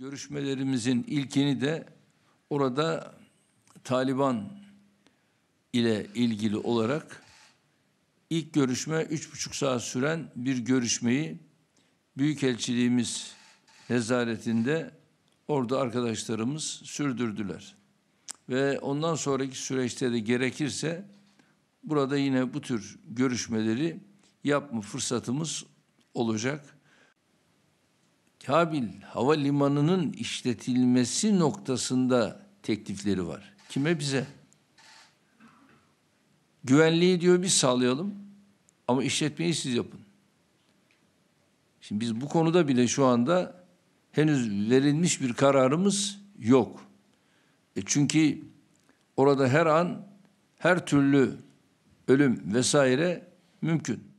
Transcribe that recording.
Görüşmelerimizin ilkini de orada Taliban ile ilgili olarak ilk görüşme üç buçuk saat süren bir görüşmeyi Büyükelçiliğimiz nezaretinde orada arkadaşlarımız sürdürdüler. Ve ondan sonraki süreçte de gerekirse burada yine bu tür görüşmeleri yapma fırsatımız olacak. Kabil Havalimanı'nın işletilmesi noktasında teklifleri var. Kime bize? Güvenliği diyor biz sağlayalım ama işletmeyi siz yapın. Şimdi biz bu konuda bile şu anda henüz verilmiş bir kararımız yok. E çünkü orada her an her türlü ölüm vesaire mümkün.